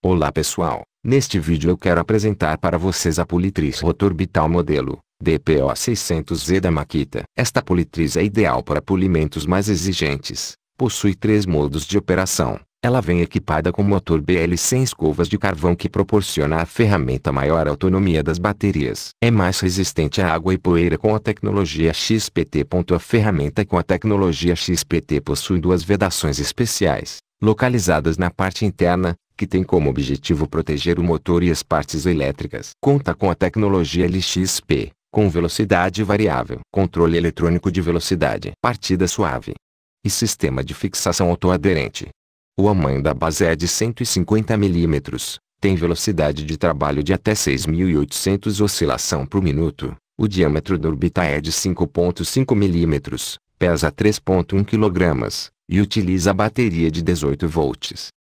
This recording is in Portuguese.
Olá pessoal, neste vídeo eu quero apresentar para vocês a politriz rotorbital modelo DPO600Z da Makita. Esta politriz é ideal para polimentos mais exigentes, possui três modos de operação. Ela vem equipada com motor BL sem escovas de carvão que proporciona à ferramenta maior autonomia das baterias. É mais resistente à água e poeira com a tecnologia XPT. A ferramenta com a tecnologia XPT possui duas vedações especiais, localizadas na parte interna, que tem como objetivo proteger o motor e as partes elétricas. Conta com a tecnologia LXP, com velocidade variável, controle eletrônico de velocidade, partida suave e sistema de fixação autoaderente. O tamanho da base é de 150 mm, tem velocidade de trabalho de até 6.800 oscilação por minuto, o diâmetro da órbita é de 5.5 mm, pesa 3.1 kg, e utiliza bateria de 18 volts.